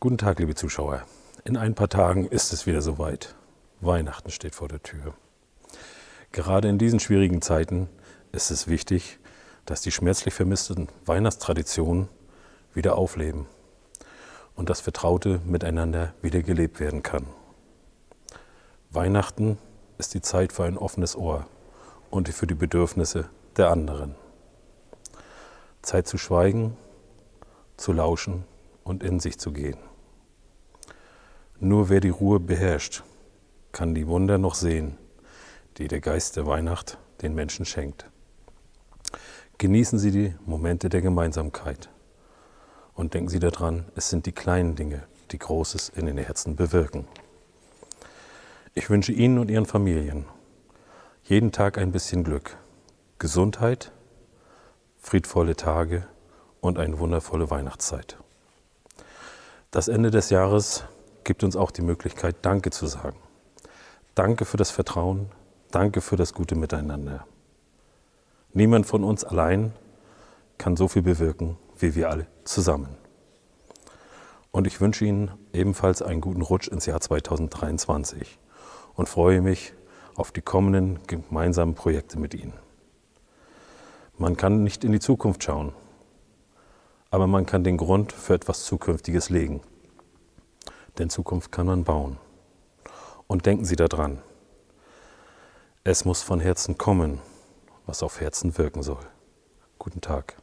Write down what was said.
Guten Tag, liebe Zuschauer. In ein paar Tagen ist es wieder soweit. Weihnachten steht vor der Tür. Gerade in diesen schwierigen Zeiten ist es wichtig, dass die schmerzlich vermissten Weihnachtstraditionen wieder aufleben und das Vertraute miteinander wieder gelebt werden kann. Weihnachten ist die Zeit für ein offenes Ohr und für die Bedürfnisse der anderen. Zeit zu schweigen, zu lauschen und in sich zu gehen. Nur wer die Ruhe beherrscht, kann die Wunder noch sehen, die der Geist der Weihnacht den Menschen schenkt. Genießen Sie die Momente der Gemeinsamkeit und denken Sie daran, es sind die kleinen Dinge, die Großes in den Herzen bewirken. Ich wünsche Ihnen und Ihren Familien jeden Tag ein bisschen Glück, Gesundheit, friedvolle Tage und eine wundervolle Weihnachtszeit. Das Ende des Jahres gibt uns auch die Möglichkeit, Danke zu sagen. Danke für das Vertrauen, danke für das gute Miteinander. Niemand von uns allein kann so viel bewirken wie wir alle zusammen. Und ich wünsche Ihnen ebenfalls einen guten Rutsch ins Jahr 2023 und freue mich auf die kommenden gemeinsamen Projekte mit Ihnen. Man kann nicht in die Zukunft schauen, aber man kann den Grund für etwas Zukünftiges legen. Denn Zukunft kann man bauen. Und denken Sie daran, es muss von Herzen kommen, was auf Herzen wirken soll. Guten Tag.